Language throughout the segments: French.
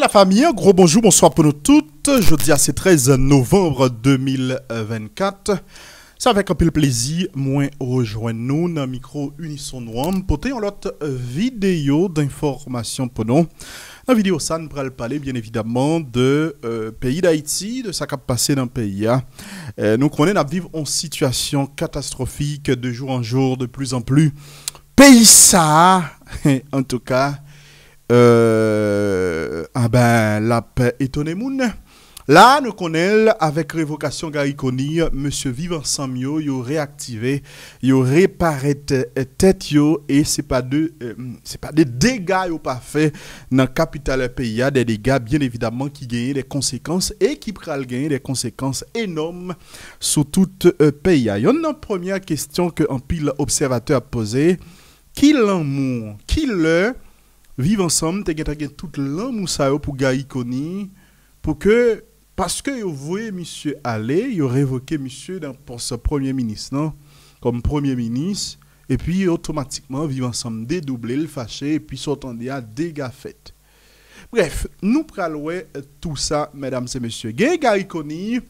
la famille, gros bonjour, bonsoir pour nous toutes. Jeudi à 13 novembre 2024. C'est avec un peu plaisir, moi, rejoindre nous dans le micro Unison Noir. Pour une autre vidéo d'information pour nous. Dans la vidéo, ça, nous le parler bien évidemment de euh, pays d'Haïti, de sa qui a passé dans le pays. Hein. Euh, nous connaissons, à vivre en situation catastrophique de jour en jour, de plus en plus. Pays ça, hein. en tout cas. Euh, ah ben, la paix étonne moun. Là, nous connaissons, avec révocation gariconie Monsieur Vivant Samio, il réactivé, il réparé tête, et ce n'est pas, de, euh, pas des dégâts qu'il pas fait dans la capitale PIA, des dégâts bien évidemment qui gagnent des conséquences et qui pral gagner des conséquences énormes sur tout PIA. Euh, pays. Il y a une première question que un pile observateur a posée. Qui l'amour, qui le vivre ensemble, tu as tout l'amour pour Gaïkoni, pour que, parce que vous voyez monsieur aller, il révoqué monsieur dans, pour ce premier ministre, non? comme premier ministre, et puis automatiquement, vivre ensemble, dédoubler, le fâché et puis s'entendre à dégâts faits. Bref, nous prenons tout ça, mesdames et messieurs. Gaïkoni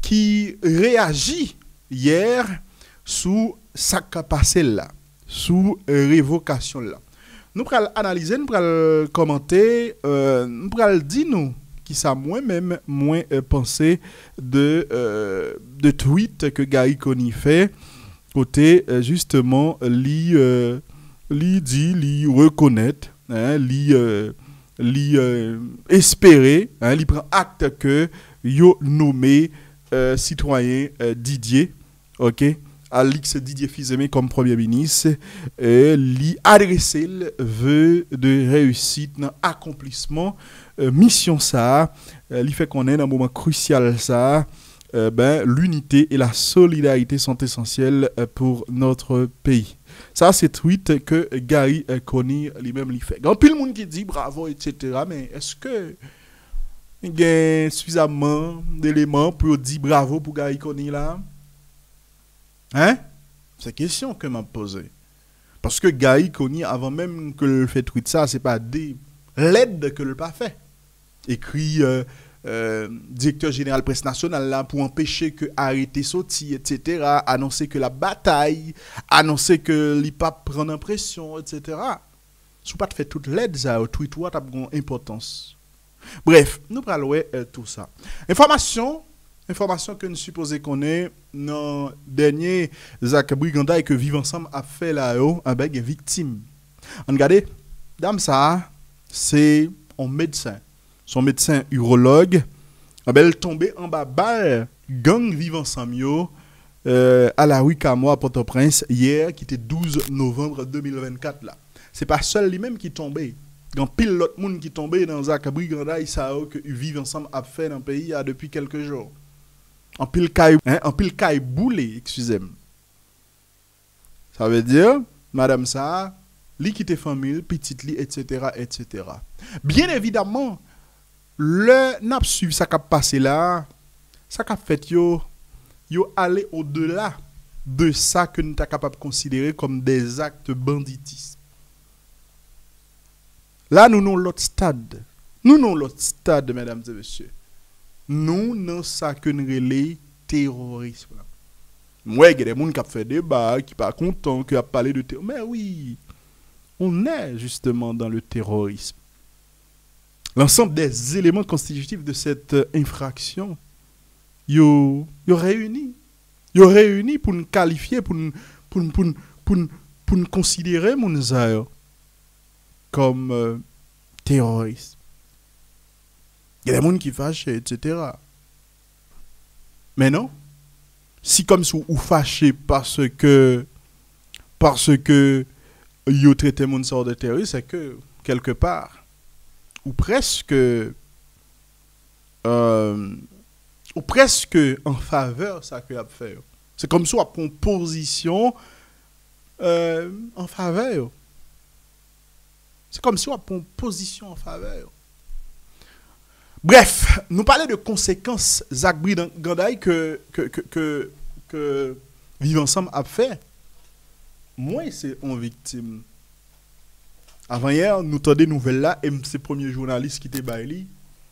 qui réagit hier sous sa capacité là, sous révocation là nous pral analyser, nous pral euh, commenter, euh, nous le dire nous qui ça moins même moins euh, penser de euh, de tweet que Gary Conny fait côté euh, justement li li dit li reconnaître hein, li li espérer hein, li prend acte que yo nommé citoyen Didier OK Alix Didier Fizeme comme Premier ministre, et lui adresser le vœu de réussite dans l'accomplissement euh, mission ça. Euh, il fait qu'on est dans un moment crucial ça. Euh, ben, L'unité et la solidarité sont essentielles pour notre pays. Ça, c'est tweet que Gary Conny lui-même fait. Il le monde qui dit bravo, etc. Mais est-ce que il y a suffisamment d'éléments pour dire bravo pour Gary Conny là? Hein C'est question que m'a posée. Parce que Gaï avant même que le fait tweet ça, c'est pas des l'aide que le pas fait. Écrit euh, euh, directeur général presse nationale là pour empêcher que arrêter sorti, etc. Annoncer que la bataille, annoncer que l'IPAP prend en pression, etc. Sous pas de fait toute l'aide, ça, au tweet, ou importance. Bref, nous parlons euh, tout ça. Information Information que nous supposons qu'on ait dans dernier Zach Briganda et que Vivensam a fait là-haut avec des victimes. Regardez, dame ça, c'est un médecin. Son médecin urologue, elle est tombée en bas la gang vivant euh, à la rue Camois à Port-au-Prince hier, qui était 12 novembre 2024. là. C'est pas seul lui-même qui tombait un pile l'autre monde qui tombait dans Zach Briganda, que vivent ensemble a fait dans le pays depuis quelques jours en pile caille hein, excusez-moi ça veut dire madame ça li famille petite li etc bien évidemment le n'a ça qui passé là ça qui fait yo yo aller au-delà de ça que nous sommes capables de considérer comme des actes banditistes. Là, nous avons l'autre stade. Nous avons l'autre stade, mesdames et messieurs nous non ça que nous relais terrorisme. Moi, il y a des gens qui ont fait débat, qui pas content, qui ont parlé de terrorisme. Mais oui, on est justement dans le terrorisme. L'ensemble des éléments constitutifs de cette infraction, ils sont réunis. Ils sont réunis pour nous qualifier, pour nous, pour, pour, pour, pour considérer, mon comme euh, terroristes. Il y a des gens qui fâchent, etc. Mais non. Si comme si vous fâchez parce que parce que vous traitez mon sort de terre c'est que quelque part, ou presque euh, ou presque en faveur ça que vous fait. C'est comme si vous avez position euh, en faveur. C'est comme si on avez position en faveur. Bref, nous parlons de conséquences, Zach Gandaï, que, que, que, Ensemble a fait. Moi, c'est une victime. Avant hier, nous avons des nouvelles là, et c'est le premier journaliste qui était bailli.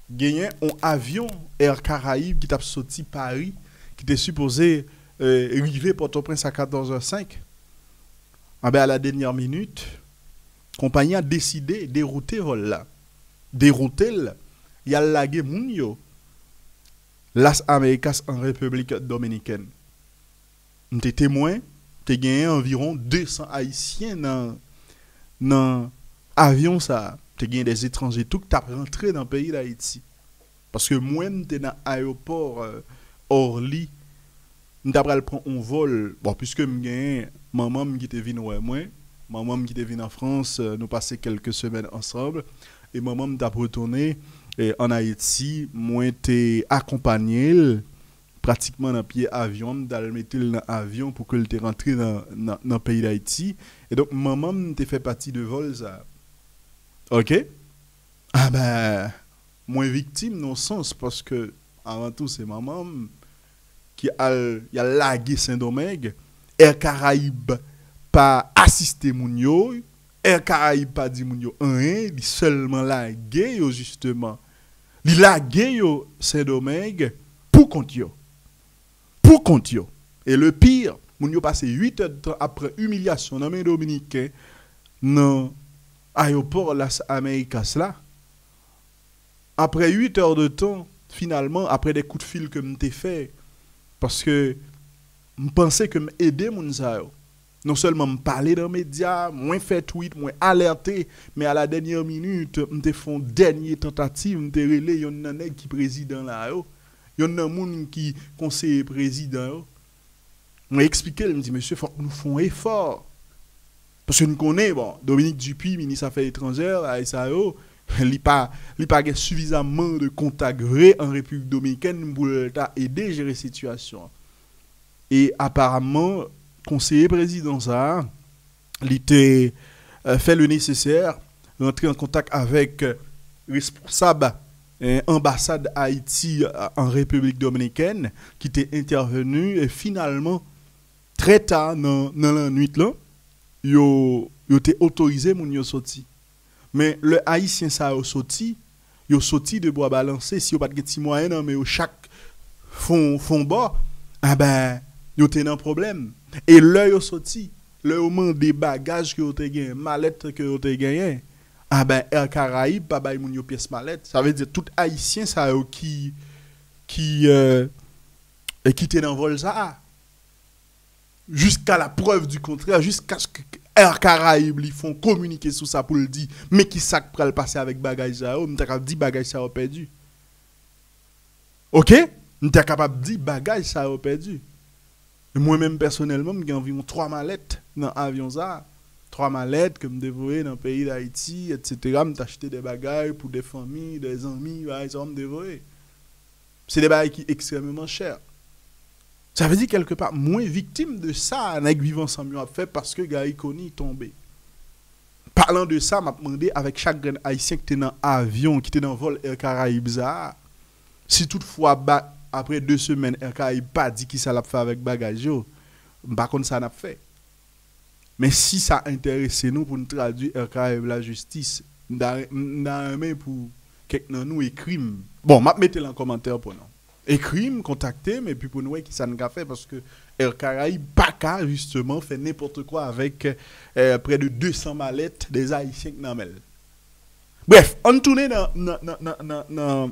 Gagné un avion Air Caraïbes qui t'a sorti Paris, qui était supposé euh, arriver Port-au-Prince à 14h05. Ah ben, à la dernière minute, compagnie a décidé de dérouter vol là. Dérouter yal a yo Las Américas en République Dominicaine. Mte témoin, te gagné environ 200 Haïtiens dans dans avion ça, te gagné des étrangers tout t'a rentré dans le pays d'Haïti. Parce que moi-même t'es dans l'aéroport euh, Orly, D'après, le prendre un vol, bon puisque moi, maman qui était venue ouais moi, maman qui était venue en France, euh, nous passé quelques semaines ensemble et maman m'a retourné en Haïti, moi été accompagné pratiquement dans pied d'avion d'aller mettre dans avion pour que le rentre dans dans, pays d'Haïti et donc maman t'ai fait partie de vol OK Ah ben moins victime non sens parce que avant tout c'est maman qui a y a lagué Saint-Domingue Air Caraïbes pas assisté moun yo Air Caraïbes pas dit moun yo rien, seulement lagué justement il au Saint-Domingue pour compte Pour compte Et le pire, a passé 8 heures après humiliation de les Dominicains dans l'aéroport Las Américas là. Après 8 heures de temps, finalement, après des coups de fil que m'étais fait, parce que je pensais que m'aider mon non seulement parler dans les médias, moins faire tweet, moins alerter, mais à la dernière minute, fait une dernière tentative, m'te y yon nan qui président là yo. Yon nan moun qui conseiller président yo. M'a expliqué, me dit monsieur, faut nous font effort. Parce que nous connaissons, bon, Dominique Dupuis, ministre des Affaires étrangères, à SAO, il n'y a pas suffisamment de contacts en République dominicaine pour aider à gérer la situation. Et apparemment, conseiller président ça, il euh, fait le nécessaire, rentrer en contact avec euh, responsable euh, ambassade Haïti en République dominicaine qui était intervenu et finalement très tard dans, la nuit là, a été autorisé mon Mais le haïtien ça a sorti, a sorti de bois balancé si a pas de moyen mais chaque fond fond bas, ah ben eu un problème. Et l'œil a sorti, l'œil au des bagages que vous avez gagné, mallette que vous avez gagné, ah ben Air Caraïbes, pas bah, une pièce mallette. Ça veut dire tout haïtien ça euh, qui qui euh, qui était dans vol ça. Ah. Jusqu'à la preuve du contraire, jusqu'à ce que Air Caraïbe ils font communiquer sur ça pour le dire, mais qui ça le passer avec bagage ça, on oh, t'a dit bagage ça perdu. OK? On t'a capable de dire bagage ça perdu. Moi-même, personnellement, j'ai environ trois mallettes dans l'avion. Trois mallettes que je dévouais dans le pays d'Haïti, etc. Je acheté des bagages pour des familles, des amis, bah, ils ont C'est des bagages qui sont extrêmement chers. Ça veut dire quelque part, moins victime de ça, avec vivant sans mieux à faire parce que Kony est tombé. Parlant de ça, m'a demandé avec chaque grain haïtien qui est dans l'avion, qui était dans le vol Air Caraïbes, si toutefois bah, après deux semaines, n'a pas dit qui ça l'a fait avec bagage, pas contre ça n'a fait. Mais si ça intéresse nous pour nous traduire et la justice, nous avons pour quelqu'un nous et Bon, je mettre en commentaire pour nous. Et contactez, mais puis pour nous, qui ça fait parce que n'a pas justement fait n'importe quoi avec euh, près de 200 mallettes des Haïtiens qui Bref, on tourne dans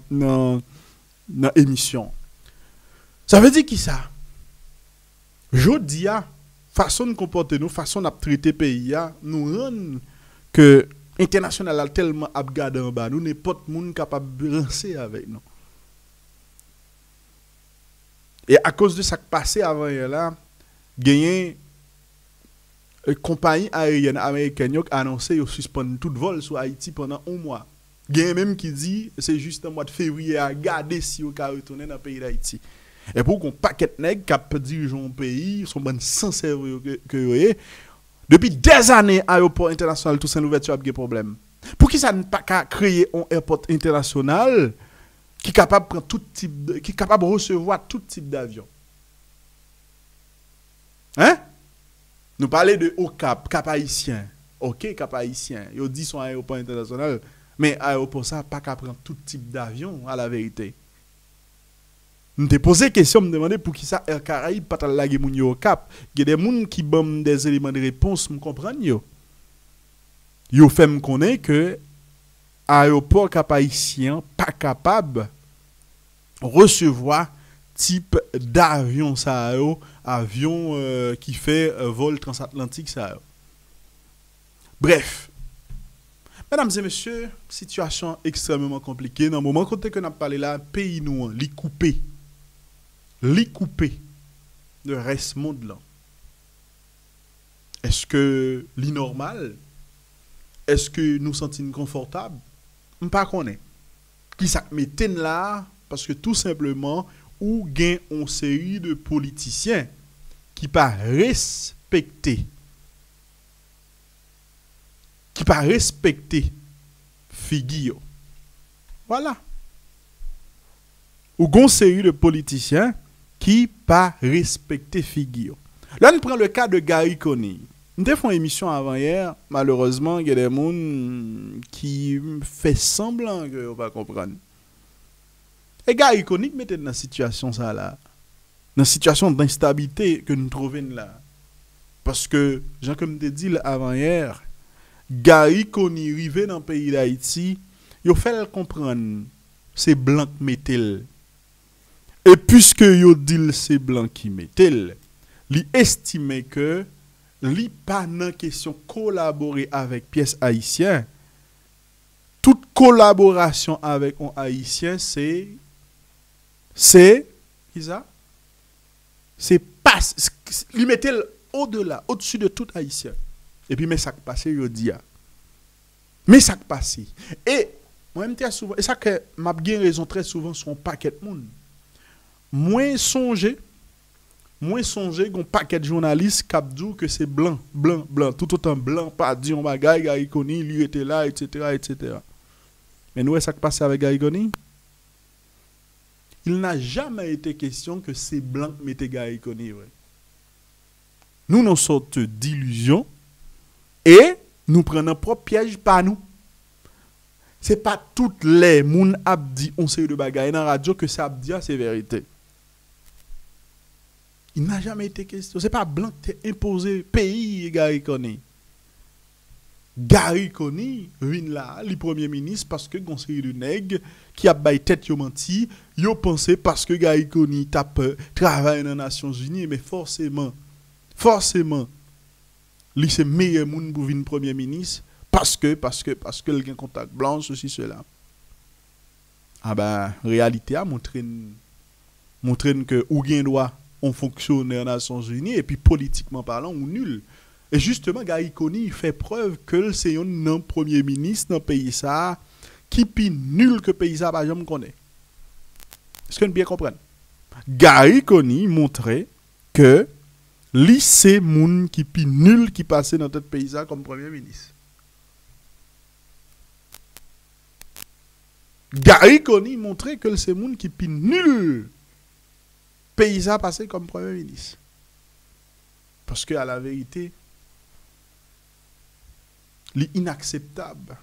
l'émission. Ça veut dire qui ça Jodia, façon de comporter nous, façon de traiter pays nous rend que international a tellement abgadé en bas, nous n'est pas monde capable de lancer avec nous. Et à cause de ça qui passé avant là, une compagnie aérienne américaine qui a annoncé qu'ils suspendent tout vol sur Haïti pendant un mois. Il y a même qui dit c'est juste un mois de février à garder si on retourner dans le pays d'Haïti. Et pour qu'on paquet nèg qui dirige un pays, son bon que vous depuis des années l'aéroport international Toussaint l'ouverture a des problèmes. Pour qui ça ne pas créer un aéroport international qui est capable tout type de, qui capable recevoir tout type d'avion. Hein Nous parlons de OCAP, Cap haïtien. OK, Cap haïtien. Ils dit son aéroport international, mais l'aéroport ça pas qu'à prendre tout type d'avion à la vérité. Je me posé question, je me demandé pour qui ça Air Caraïbes pas la lague au cap. Il y a des gens qui ont des éléments de réponse, je comprends. Ils fait connaître que aéroport cap n'est pas capable de recevoir type d'avion ça avion euh, qui fait euh, vol transatlantique Bref, Mesdames et messieurs, situation extrêmement compliquée. Dans le moment où nous a parlé là, pays nous, hein, les coupé les couper de reste monde là est-ce que l'inormal? normal est-ce que nous sentons inconfortables on pas est. qui ça metten là parce que tout simplement ou gain une série de politiciens qui pas respecter qui pas respecter figure voilà ou une série de politiciens ki pa respekte figyo. La, nou pren le ka de Gari Koni. Nou te fon emisyon avan yer, malorozman, genè moun ki fè semblan yo pa kompran. E Gari Koni, mète nan sityasyon sa la. Nan sityasyon d'instabite ke nou troven la. Paske, jan ke mète di avan yer, Gari Koni rive nan peyi da Iti, yo fèl kompran se blanke mète lè. Et puisque yo c'est blanc qui mettel, li estimait que li pas nan question collaborer avec pièce haïtien. Toute collaboration avec un haïtien c'est c'est c'est pas li au-delà, au-dessus de tout haïtien. Et puis mais ça passé yo dit Mais ça passé. Et moi même souvent et ça que m'a bien raison très souvent un paquet de monde moins songer, moins songer qu'on paquet de journalistes qui que c'est blanc, blanc, blanc, tout autant blanc, pas dit on lui était là, etc., etc. Mais nous, e ça qui passe avec Gaïgoni. Il n'a jamais été question que c'est blanc mais mettait Nous, nous sortons d'illusion et nous prenons propre piège par nous. C'est pas toutes les moun abdi on sait de bagaille dans la radio que ça abdi c'est vérité. Il n'a jamais été question. Ce n'est pas blanc qui imposé pays Gary Coney. Gary Coney, vient là, le premier ministre, parce que conseiller du nègre qui a baillé tête, a menti, yo pensé parce que Gary Coney tape, euh, travaille dans les Nations Unies, mais forcément, forcément, lui c'est meilleur monde pour venir premier ministre, parce que, parce que, parce que, contact blanc, ceci, cela. Ah ben, réalité a montré, montré que ou gain droit on en Nations Unies, et puis politiquement parlant, ou nul. Et justement, garikoni fait preuve que c'est un premier ministre dans le pays ça, qui est nul que le pays par connaît. Est-ce vous bien comprendre? garikoni montrait que lycée moun qui pire nul qui passait dans notre pays comme premier ministre. Gary montrait que c'est moun qui pire nul paysa passé comme Premier ministre. Parce que, à la vérité, l'inacceptable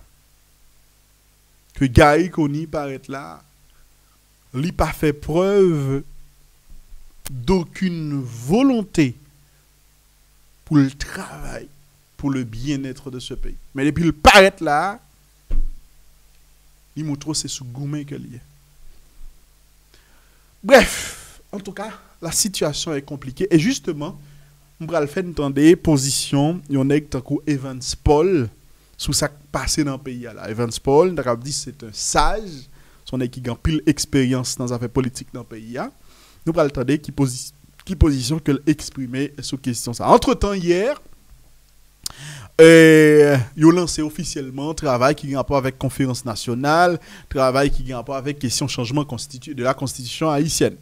que Gary Conny paraît là, n'a pas fait preuve d'aucune volonté pour le travail, pour le bien-être de ce pays. Mais depuis le paraît là, il montre c'est sous gourmet que est. Bref, en tout cas, la situation est compliquée. Et justement, nous va le faire position, il y en a Evans Paul, sous sa passé dans le pays. Evans Paul, on dit c'est un sage, son équipe a pile expérience dans les affaires politiques dans le pays. Hein. Nous allons entendre qui, position qui position qu'elle exprimait sous question ça. Entre-temps, hier, il euh, ils lancé officiellement travail qui a rapport avec conférence nationale, travail qui a rapport avec question changement de la constitution haïtienne.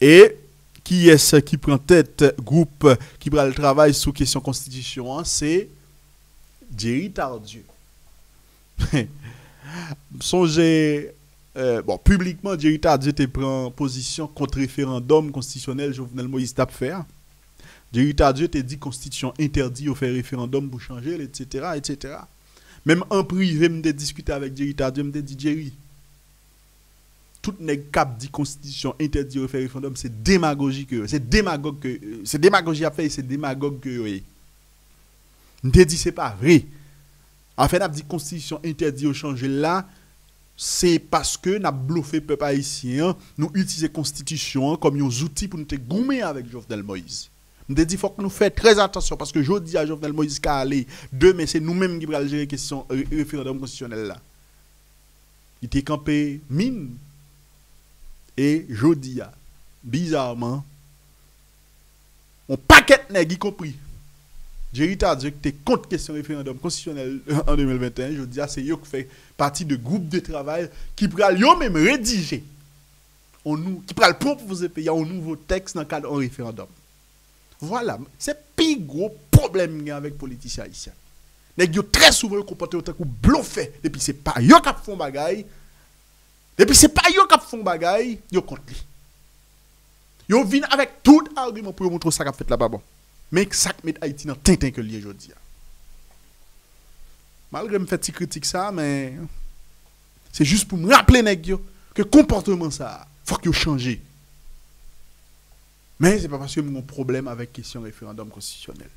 Et qui est-ce qui prend tête groupe qui prend le travail sous question constitution hein? C'est Jerry Tardieu. Songez, euh, bon, publiquement, Jerry Tardieu te prend position contre référendum constitutionnel Jovenel Moïse Tapfer. Hein? Jerry Tardieu te dit constitution interdit au faire référendum pour changer, etc., etc. Même en privé, je discuté avec Jerry Tardieu, je me dit Jerry, tout les cap dit constitution interdit au référendum, c'est démagogie c'est démagogue que c'est démagogie à faire, c'est démagogue que oui. que dit c'est pas vrai. En fait, la constitution interdit au changer là, c'est parce que n'a bluffé peuple haïtien, nous la constitution comme un outil pour nous te gommer avec Jovenel Moïse. Nous dit faut que nous fassions très attention parce que je dis à Jovenel Moïse qu'à aller demain c'est nous-mêmes qui allons gérer question euh, référendum constitutionnel là. Il était campé mine et je dis, bizarrement, on paquet n'a y compris. J'ai que tu es contre question référendum constitutionnel en 2021, je dis, c'est eux qui fait partie de groupe de travail qui pral yo même rédiger, on nous, qui pral proposer pays un nouveau texte dans le cadre d'un référendum. Voilà, c'est le gros problème avec les politiciens haïtiens. Ils ont très souvent comporté autant que bluffé. et puis c'est pas eux qui font bagaille, depuis c'est pas eux qui font des yo contre lui. Yo viennent avec tout argument pour montrer ça qu'a fait là-bas bon. Mais ça met Haïti dans temps que lié aujourd'hui. Hein. Malgré me fait si critique ça mais c'est juste pour me rappeler que le que comportement ça faut que yo changer. Mais c'est pas parce que mon problème avec question référendum constitutionnel.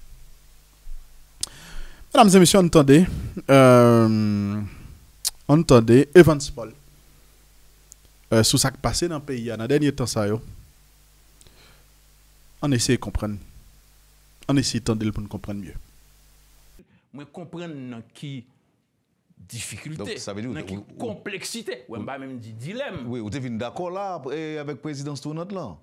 Mesdames et messieurs, entendez euh, entendez Evans Paul euh, sous ce qui passé dans le pays, dans le dernier temps, ça, yo, on essaie de comprendre. On essaie de pour comprendre mieux. Je comprends dans qui difficulté, Donc, dans qui complexité, ou, ou, bah, même dit dilemme. Oui, vous êtes d'accord là eh, avec la présidence tournante là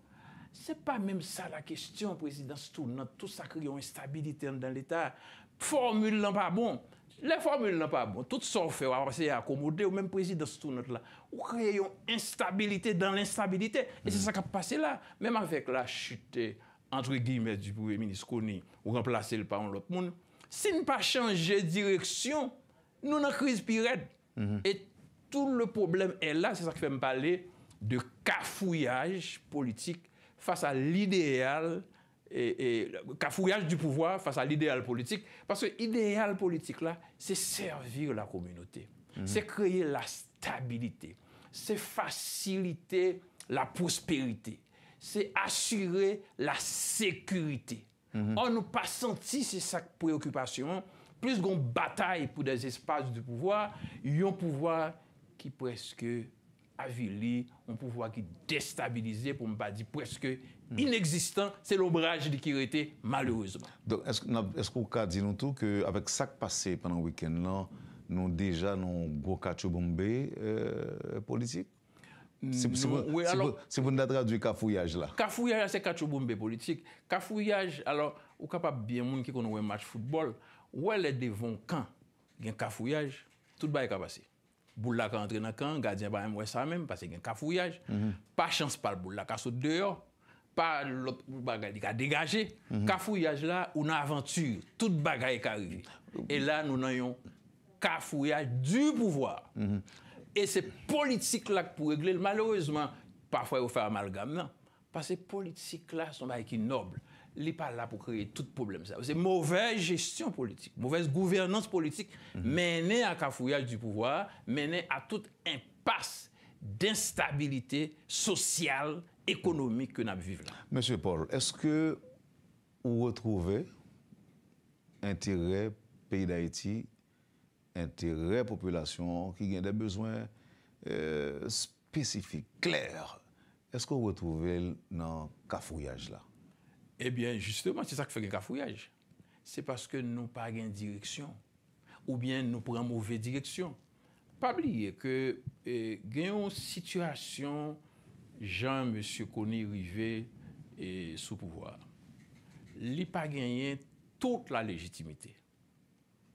n'est pas même ça la question, présidence tournante. Tout ça crée une instabilité dans l'État. Formule pas bon. Le formule nan pa bon, tout sa ou fe ou avan se akomode ou menm prezidans tout not la. Ou kreyon instabilite, dan l'instabilite. E se sa ka pase la, menm avèk la chute, entre guimet, du pouvé minis koni, ou remplace le paon lot moun. Se nan pa chanje direksyon, nou nan kriz pi red. Mm-hmm. Et tout le probleme est la, se sa ki fèm pale, de kafouyaj politik fasa l'ideal... et, et cafouillage du pouvoir face à l'idéal politique. Parce que l'idéal politique, là, c'est servir la communauté. Mhm. C'est créer la stabilité. C'est faciliter la prospérité. C'est assurer la sécurité. Mhm. On n'a pas senti ces sa préoccupation. Plus qu'on bataille pour des espaces de pouvoir, il y a un pouvoir qui presque avili, on pou fwa ki destabilize pou mpa di preske ineksistan, se l'ombraje di ki rete malereusement. Don, esk ou ka di nou tou ke avek sak pasey penan wikend lan, nou deja nou gwo kachoubombe politik? Se pou nou datre a du kafouyaj la. Kafouyaj a se kachoubombe politik. Kafouyaj, alo, ou kapap biye moun ki konwe match futbol, ou el e devon kan gen kafouyaj, tout ba e kapasey. Boul la ka entre na kan, gadyen pa mwen sa mèm, pa se gen kafouyaj. Pa chans pa l'boul la ka sot deyo, pa l'ot bagay li ka degaje. Kafouyaj la, ou nan aventure, tout bagay ka rige. E la nou nan yon kafouyaj du pouvoir. Mhm. E se politik la pou regle, malheurezman, pafwa yon fè amalgam, nan. Pa se politik la, son bay ki noble. n'est pas là pour créer tout problème. C'est mauvaise gestion politique, mauvaise gouvernance politique, mhm. menée à cafouillage du pouvoir, menée à toute impasse d'instabilité sociale, économique que nous vivons là. Monsieur Paul, est-ce que vous retrouvez intérêt pays d'Haïti, intérêt population qui a des besoins euh, spécifiques, clairs? Est-ce que vous retrouvez dans le cafouillage là? Eh bien, justement, c'est ça qui fait cafouillage. C'est C'est parce que nous pas une direction. Ou bien nous nous mauvaise direction. Pas pas que, que eh, une une situation, jean M. rivet rive eh, sous pouvoir. Il n'a pas gagné toute la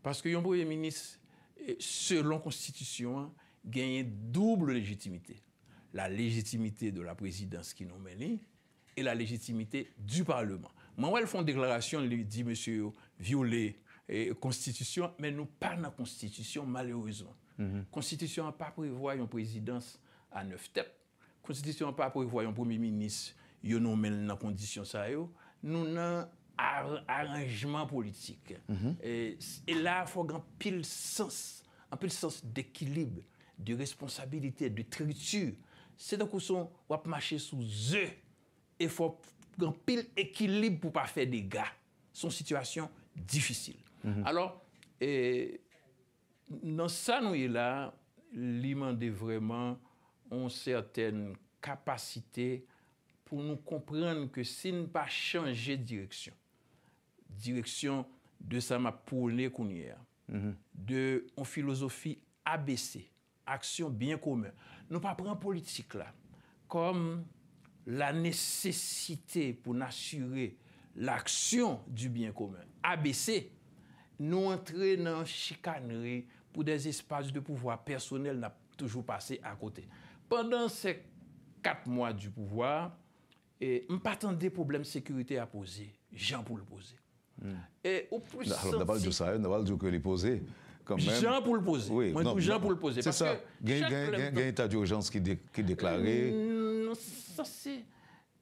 Parce que, un premier ministre, eh, selon constitution gagné double légitimité. La légitimité de la présidence qui nous mène. e la lejitimite du parleman. Mwen wèl fon deklarasyon li di M. Yoyo, viole konstitisyon, euh, men nou pa nan konstitisyon malerouzman. Konstitisyon mhm. an pa prevoy yon prezidans an neuf tep. Konstitisyon an pa prevoy yon pomi minis yon nou men nan kondisyon sa yo. Nou nan aranjman politik. E la fon an pil sens an pil sens dekilib, de responsabilite de tritur. Se da kouson wap mache sou zè E fò pil ekilib pou pa fè dega. Son situasyon, difisil. Mhm. Alors, nan sa nou yè la, li mande vreman an sèten kapasite pou nou komprenn ke si nou pa chanjè direksyon. Direksyon de sa mapounè kounyè. De an filosofi mhm. abese, aksyon byen koumen. Nou pa pran politik la. Kom... la nécessité pour assurer l'action du bien commun. ABC, nous entrer dans chicanerie pour des espaces de pouvoir personnel n'a toujours passé à côté. Pendant ces quatre mois du pouvoir, et pas tant des problèmes de sécurité à poser, Jean pour le poser. Hmm. Et au plus Alors, d'abord, ça on pas que les poser. Jean pour le poser. Oui. Moi, Jean pour le poser. C'est ça. Il y a un état d'urgence qui, qui est déclaré. Euh, Non, bon, sa si...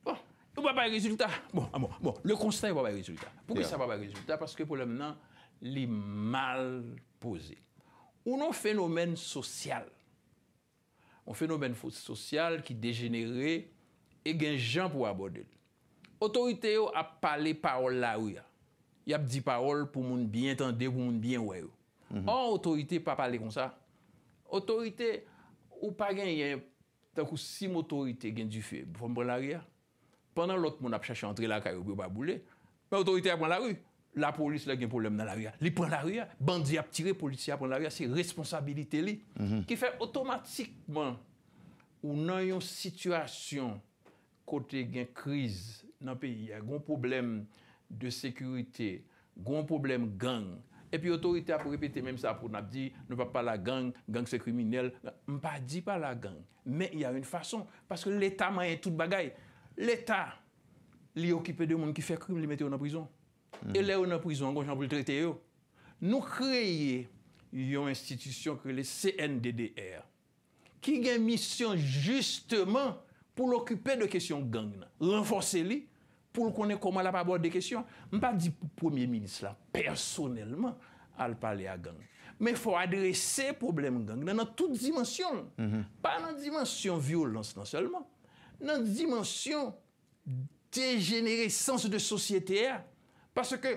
Bon, yon ah pa bay rezultat. Bon, le konstant yon pa bay rezultat. Pouke sa pa bay rezultat? Paske poulem nan, li mal pose. Ou nou fenomen sosyal. Ou fenomen sosyal ki degenere e gen jan pou abode. Otorite yo ap pale parol la ou ya. Yap di parol pou moun biye entende, pou moun biye ouye ou. Ou an otorite pa pale kon sa? Otorite ou pa gen yon... tan kou si m'otorite gen di fe, pou m'pre bon la ria, pandan lot moun ap chache antre la karyo pou m'a boule, m'otorite a pre la ria, la polis la gen problem na la ria, li pre la ria, bandi ap tire, polis a pre la ria, se responsabilite li, ki mhm. fe otomatikman ou nan yon situasyon kote gen kriz nan peyi, yon problem de sekurite, yon problem gang, E pi otorita pou repete mèm sa pou nap di, nou pa pa la gang, gang se kriminelle. Mpa di pa la gang, mè y a yon fason, paske l'Etat maye tout bagay. L'Etat li okipe de moun ki fe krim, li mette yo nan prizon. Hmm. E le yo nan prizon, nou kreye yon institisyon krele CNDDR, ki gen misyon justeman pou l'okipe de kesyon gang nan. Renfose li, pou l konen koman la pa borde de kesyon, m pa di pou premier minis la, personelman, al pale a gang. Men fwa adrese problem gang, nan an tout dimensyon, mhm. pa nan dimensyon violans nan selman, nan dimensyon degeneresans de sosyete a, paske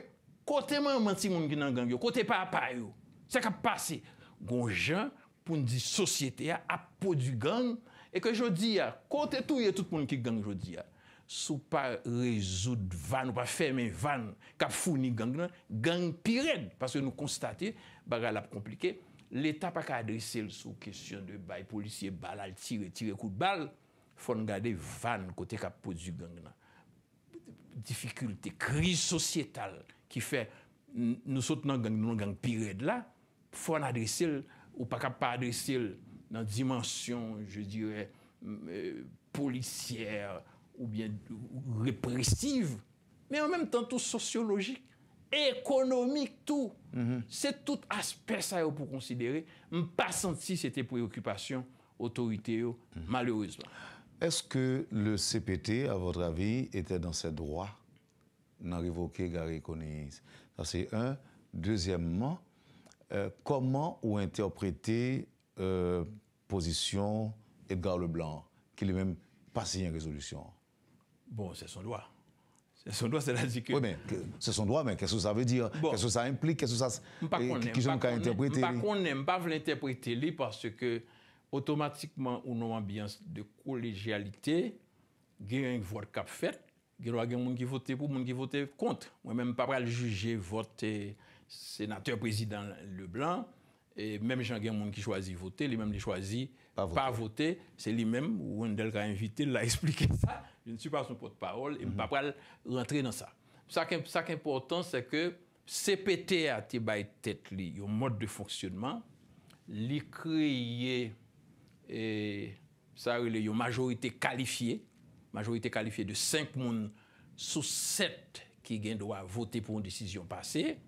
kote man menti moun ki nan gang yo, kote pa apay yo, se ka pase, gon jen pou ndi sosyete a, a po du gang, e ke jodi a, kote tou yon tout moun ki gang jodi a, sou pa rezout van ou pa fermen van kap founi gang nan gang pired paske nou konstate bagal ap komplike l'Etat pa ka adresel sou kesyon de bay policye bal al tire tire kout bal fon gade van kote kap podu gang nan difikulte kriz sosyetal ki fe nou sot nan gang nan gang pired la fon adresel ou pa ka pa adresel nan dimensyon je dire euh, policyer ou bien répressive, mais en même temps tout sociologique, économique, tout. Mhm. C'est tout aspect ça pour considérer. Je n'ai pas senti c'était préoccupation autorité, mhm. malheureusement. Est-ce que le CPT, à votre avis, était dans ses droits d'en révoquer Gary Connis Ça, c'est un. Deuxièmement, euh, comment ou interpréter euh, position Edgar Leblanc, qui lui-même pas signé une résolution Bon, c'est son droit. C'est son droit, c'est-à-dire que... Oui, mais c'est son droit, mais qu'est-ce que ça veut dire Qu'est-ce que ça implique Qu'est-ce que ça... Pas qu'on pas qu interpréter Pas qu'on n'aime pas l'interpréter parce que automatiquement, on a une ambiance de collégialité, il y a un vote qui est fait, il y a des gens qui votent pour, des gens qui votent contre. Moi-même, pas le juger vote sénateur-président Leblanc, Mèm jan gen moun ki chwazi voté, li mèm li chwazi pa voté. Se li mèm, Wendel ka invite, la explike sa. Je ne suis pas son pot mm-hmm. de parole, et m'apal rentré dans sa. Sa kèm portant, se ke CPT a ti bay tèt li, yon mod de fonksyonnement, li kriye, sa ou li yon majorité kalifiye, majorité kalifiye de 5 moun sous 7 ki gen do a voté pou yon disisyon paseye,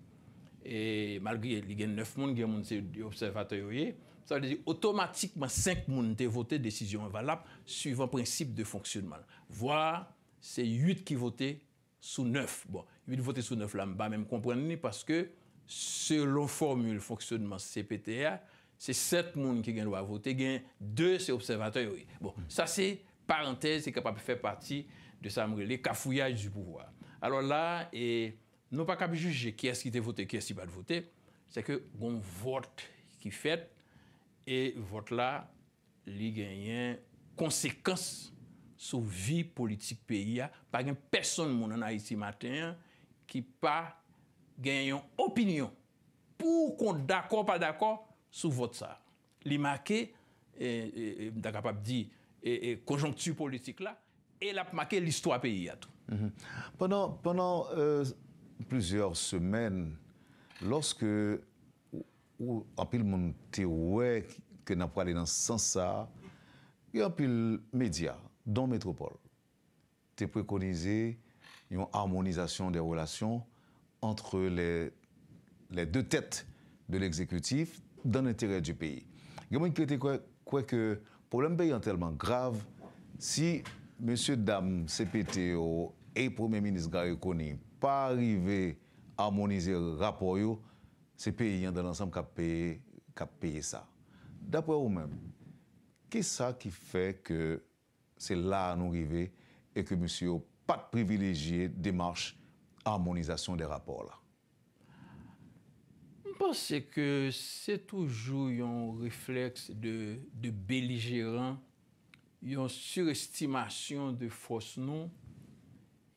e mal gri li gen neuf moun gen moun se observatoyoye, sa li di otomatikman senk moun te vote de desisyon evalap suivant prinsip de fonksyonman. Vwa, se yut ki vote sou neuf. Bon, yut vote sou neuf la mba, men m komprenne ni paske, selon formule fonksyonman CPTA, se set moun ki gen lwa vote, gen bon, de se observatoyoye. Bon, sa se, parentese, se kapap fè parti de sa moun, le kafouyaj du pouvoi. Alors la, e... Nou pa kapi juje ki es ki te vote, ki es ki bat vote, se ke goun vote ki fet, e vote la li genyen konsekans sou vi politik peyi ya, pa gen person moun anay si maten, ki pa genyen opinyon pou kon d'akor pa d'akor sou vote sa. Li make, daka pap di, e konjonktu politik la, el ap make listwa peyi ya tou. Pendon... plusieurs semaines, lorsque ou en pile monde ouais que n'a pas dans ce sens ça, il y a les médias dans métropole te préconisé une harmonisation des relations entre les, les deux têtes de l'exécutif dans l'intérêt du pays. Il y a quoi, quoi que problème pays est tellement grave si monsieur dame CPTO, et Premier ministre Gary n'est pas arrivé à harmoniser le rapport, c'est pays dans l'ensemble qui a payé ça. D'après vous-même, qu'est-ce qui fait que c'est là à nous arriver et que monsieur pas de privilégié démarche harmonisation des rapports là? Je pense que c'est toujours un réflexe de, de belligérant, une surestimation de force noms.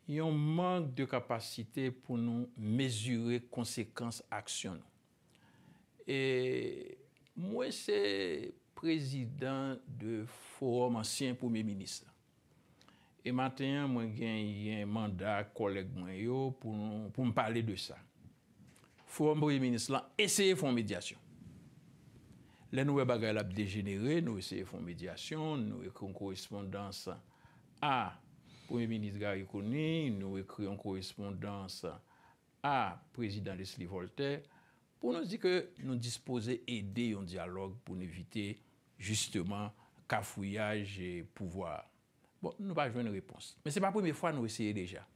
yon mank de kapasite pou nou mezure konsekans aksyon nou. E mwen se prezident de forum ansyen pou mwen ministre. E matenyan mwen gen yon mandat kolek mwen yo pou mwen pale de sa. Forum mwen ministre lan eseye fon medyasyon. Len nou e bagay lap degenere, nou eseye fon medyasyon, nou e kon korrespondanse a... Premier ministre Gary Kony, nous écrit en correspondance à président Leslie Voltaire pour nous dire que nous disposons aider un dialogue pour éviter justement cafouillage et pouvoir. Bon, nous pas joué une réponse. Mais ce n'est pas la première fois que nous essayons déjà.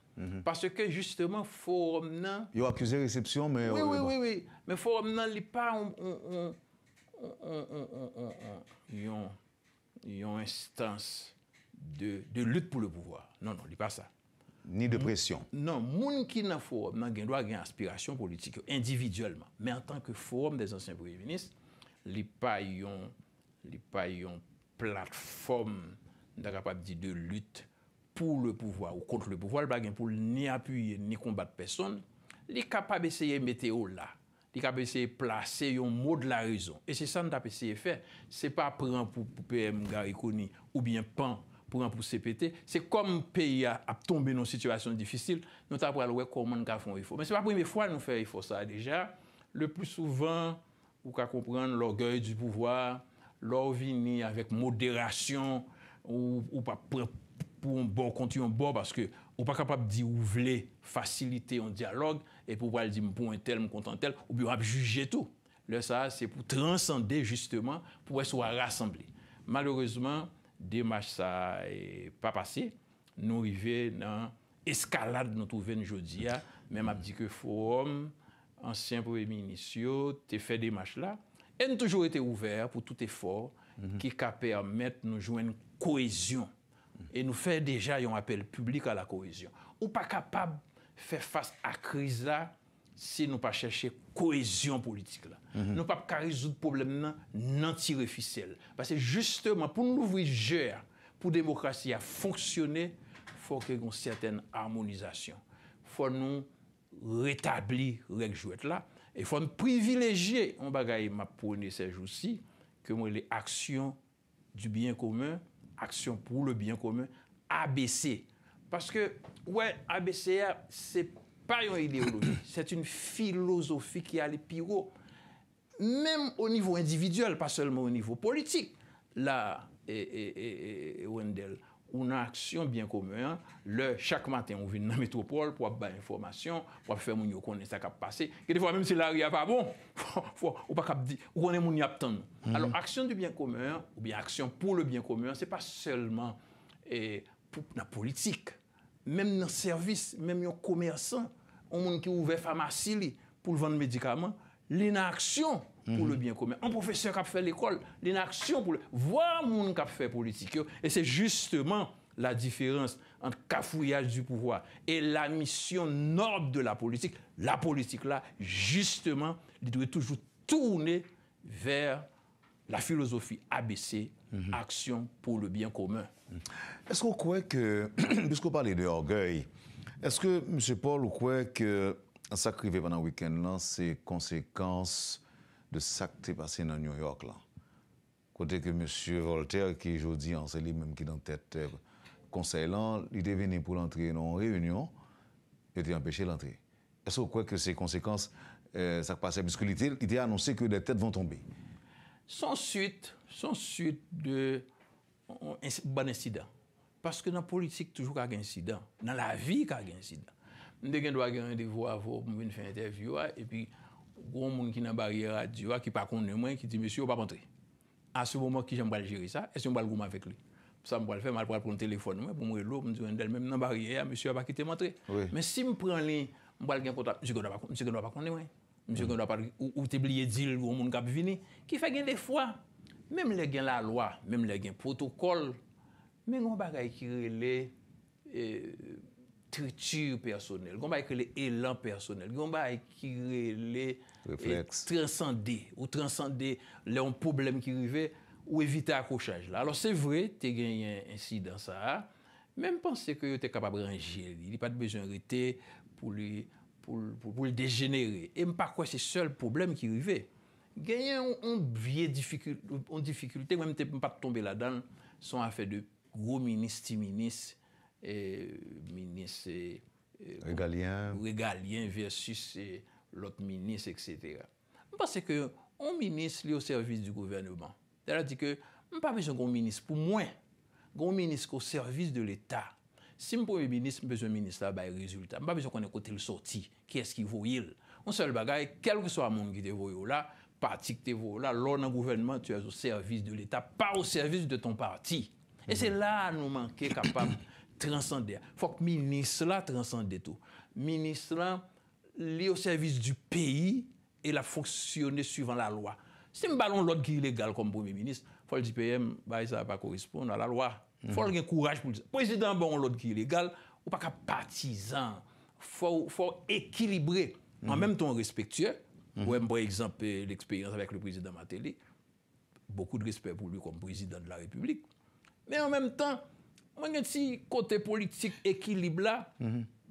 Parce que justement, forum nan... a accusé réception, mais... Oui, oui, oui, oui. Mais forum nan, Il pas un... un, instance de, lutte pour le pouvoir. Non, non, il pas ça. Ni de pression. Non, gens qui le forum, ils droit une aspiration politique individuellement. Mais en tant que forum des anciens premiers ministres, les pas une plateforme de lutte pour le pouvoir ou contre le pouvoir, le pour ni appuyer ni combattre personne. Les capables d'essayer de météo là. li ka essayer de placer yon mot de la c'est ça que nous avons essayé de faire. Ce n'est pas prendre pour PM Garikoni ou bien pan pou an pou CPT, se kom peyi a ap tombe nou situasyon difisil, nou ta pral wè kouman gafon wè ifo. Men se pa pwè mè fwa nou fè ifo sa deja, le pou souvan wè ka kompran l'orgay du pouvoir, lò wini avèk moderasyon, ou pa pou an bo, konti an bo paske ou pa kapap di ou vle fasilite yon dialog, e pou wale di mpou an tel, mpou kontan tel, ou bi wap juje tou. Le sa, se pou transande justement pou wè sou a rassembli. Maloureseman, Demache sa e pa pase, nou rive nan eskalade nou touven jodi ya, men map di ke forum, ansyen pou remi inisyo, te fe demache la, en toujou ete ouver pou tout efor ki ka permette nou jwen kohesyon. E nou fe deja yon apel publik a la kohesyon. Ou pa kapab fe fas akriza... si nou pa chèche koèzyon politik la. Mhm. Nou pa p ka rizout problem nan nan tire fysel. Basè, jistèman, pou nou vri jè, pou demokrasi a fonksyonè, fò kè goun sèten harmonizasyon. Fò nou rètabli rèk jwèt la e fò nou privilèjè, an bagay ma pounè sej ou si, kè mwen lè aksyon du byen komè, aksyon pou le byen komè, ABC. Paske, wè, ABC a, se, pa yon ideologi, set yon filosofi ki al epigo, menm ou nivou individuel, pa selman ou nivou politik. La, e Wendel, ou nan aksyon, biyen komey, lè, chak maten, ou vin nan metropol, pou ap ba informasyon, pou ap fe moun yo konen sa kap pase, kede fwa menm se la ria pa bon, ou pa kap di, ou konen moun yo aptan. Mm-hmm. Alon, aksyon di biyen komey, ou biyen aksyon eh, pou le biyen komey, se pa selman, pou nan politik, menm nan servis, menm yon komersan, un monde qui ouvre pharmacie pour vendre médicaments, l'inaction pour le bien commun. Un professeur qui a fait l'école, l'inaction pour le... Voir monde qui a fait politique. Et c'est justement la différence entre cafouillage du pouvoir et la mission noble de la politique. La politique, là, justement, il doit toujours tourner vers la philosophie ABC, mhm. action pour le bien commun. Est-ce qu'on croit que, puisqu'on de d'orgueil, est-ce que, M. Paul, vous croyez que s'acriver pendant le week-end, c'est conséquences de ce qui s'est passé dans New York là? Côté que M. Voltaire, qui aujourd'hui en hein, est même qui est dans tête de euh, conseil, il est venu pour l'entrée dans une réunion, il était empêché l'entrée. Est-ce que vous que ces conséquences, euh, ça passait Parce il a annoncé que les têtes vont tomber. Sans suite, sans suite de. Un bon incident. Paske nan politik toujou ka gen sida. Nan la vi ka gen sida. Mwen de gen dwa gen yon devou avou, mwen fin interviewa, epi, goun moun ki nan barye radioa, ki pa konde mwen, ki di, Monsi, ou pa pwantre? An se moun moun ki jen mbal jere sa, esen mbal goun mwen vek li. Sa mbal fè, mbal pral pral pwant telefon mwen, pou mwen lop, mwen di, mwen nan barye a, monsi, mm. ou pa ki te mwantre? Men si mwen pren li, mbal gen konta, monsi, gen dwa pa konde mwen? Monsi, gen dwa pa, ou te bliye dil, goun Men yon ba ga ekire le e, triture personel, yon ba ekire le elan personel, yon ba ekire le transcendé ou transcendé le yon problem ki rive ou evite akouchaj la. Alors c'est vrai, te gagne ainsi dans ça, mais me pensez que yo te kapabre à gérer, il n'y a pas de besoin d'arrêter pour le dégénérer. Et me par quoi c'est seul problème qui rive, gagne un biais, une difficulté, même si tu n'es pas tombé là-dedans, c'est un affaire de... Grou minis ti minis, eh, minis eh, regalien versus eh, lot minis, etc. M'pase ke ou minis li ou servis di gouvernement. Dè la di ke, m'papis yon grou minis pou mwen. Grou minis ki ou servis de l'Etat. Sim pou yon minis, m'pes yon minis la baye rezultat. M'papis yon konen kote l'sorti. Kè eski vou yil? M'selle bagay, kel wè so a mongi te vou yo la, patik te vou yo la, lò nan gouvernement, tu es ou servis de l'Etat, pa ou servis de ton pati. Et c'est là nous manquons capable de transcender. Il faut que le ministre là transcende tout. Le ministre là, est au service du pays et la fonctionner suivant la loi. Si nous ballons l'autre qui est illégal comme Premier ministre, il faut le dire bah, ça ne va pas correspondre à la loi. Il mhm. faut le courage pour le dire. Président, bon, l'autre qui est illégal, ou pas qu'un partisan. Il faut, faut équilibrer. En mhm. même temps, respectueux. Mm exemple, l'expérience avec le président Matéli, beaucoup de respect pour lui comme président de la République. Men an menm tan, mwen gen ti kote politik ekilib la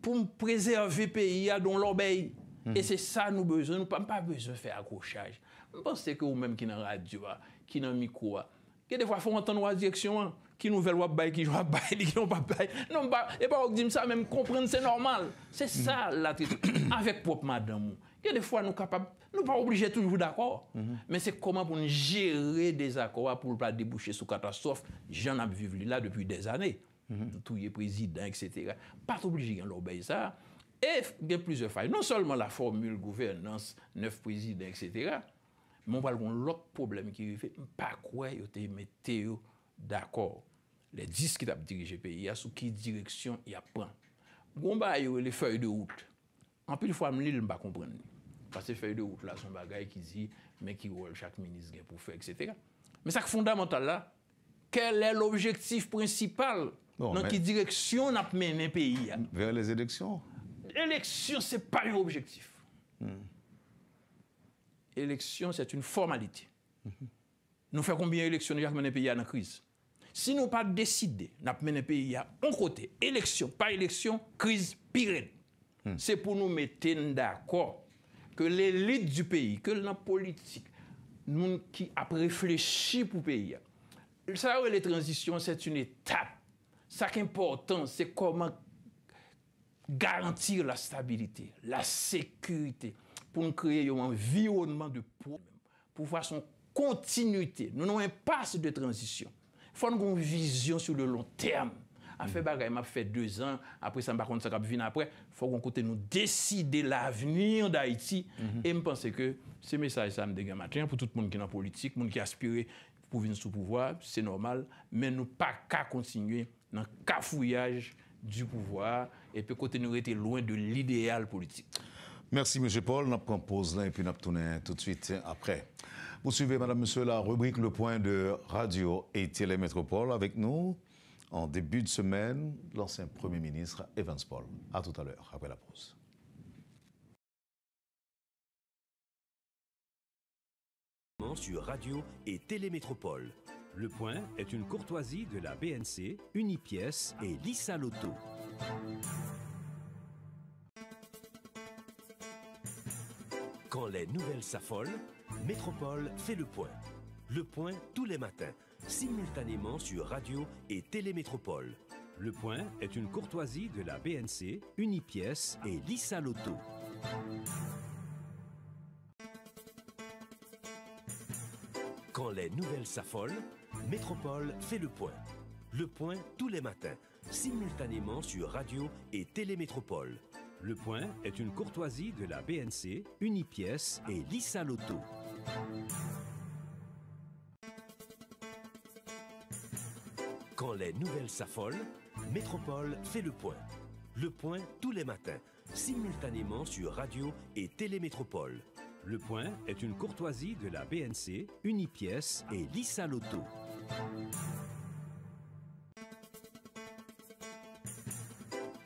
pou m prezerve peyi a don lor beyi. E se sa nou beze, nou pa m pa beze fe akoshaj. M pense ke ou menm ki nan radyo a, ki nan mikou a, ki de fwa fwa fwa anten wazyeksyon a, ki nou vel wap bay, ki jou wap bay, di ki nou wap bay. Non m pa, e pa wak di m sa menm komprenne, se normal. Se sa la titou, avek pop madan mou. Kè de fwa nou kapab, nou pa oubli jè toujou d'akor. Men se koman pou nou jere des akor pou pou la debouchè sou katastrof. Jè nan ap vivli la depi des anè. Tou jè prezidant, etc. Patou oubli jè gen l'oubey sa. E gen plizè fay. Non solman la formule gouvernance, neuf prezidant, etc. Men wal kon l'ok problem ki yon fè, mpa kwe yo te yon mette yo d'akor. Le dis ki tap dirije peyi ya, sou ki direksyon ya pran. Gon ba yon le fèy de wout. Anpil fwa m li l mba kompren ni. Parce que feuille de route là, son bagage qui dit, mais qui rôle chaque ministre pour faire, etc. Mais ça fondamental là, quel est l'objectif principal Dans quelle direction nous a mené le pays hein? Vers les élections. L'élection, ce n'est pas un objectif. Hmm. élections c'est une formalité. Nous faisons combien d'élections nous avons le pays dans la crise Si nous pas décidé, de mener mener le pays à un côté, élection, pas élection, crise pire. Hmm. C'est pour nous mettre d'accord Ke l'élite du peyi, ke l'an politik, nou ki ap reflechi pou peyi. Sa ou lè transition, sè t'une etap. Sa kèm portant, sè koman garantir la stabilite, la sekurite, pou nou kreye yon environnement de problem. Pou fwa son kontinuité, nou nou yon passe de transition. Fwa nou yon vizyon sou lè long terme. a fait m'a fait deux ans, après ça, par contre, ça après. Il faut qu'on côté nous décider l'avenir d'Haïti. Mhm. Et je pense que ce message, ça me dégage matin pour tout le monde qui est en politique, le monde qui aspire pour venir sous pouvoir, c'est normal, mais nous pas qu'à continuer dans le cafouillage du pouvoir et puis continuer à être loin de l'idéal politique. Merci, M. Paul. Nous prenons pause là et puis nous retournons tout de suite après. Vous suivez, Madame, Monsieur, la rubrique Le Point de Radio et Télémétropole avec nous en début de semaine l'ancien Premier ministre Evans Paul. A tout à l'heure, après la pause. sur radio et télémétropole. Le Point est une courtoisie de la BNC, Unipièce et Lisa Lotto. Quand les nouvelles s'affolent, Métropole fait le point. Le point tous les matins simultanément sur radio et télémétropole. Le point est une courtoisie de la BNC, Unipièce et Lisa Lotto. Quand les nouvelles s'affolent, Métropole fait le point. Le point tous les matins, simultanément sur radio et télémétropole. Le point est une courtoisie de la BNC, Unipièce et Lisa Lotto. Quand les nouvelles s'affolent, Métropole fait le point. Le point tous les matins, simultanément sur radio et télémétropole. Le point est une courtoisie de la BNC, Unipièce et Lisa Lotto.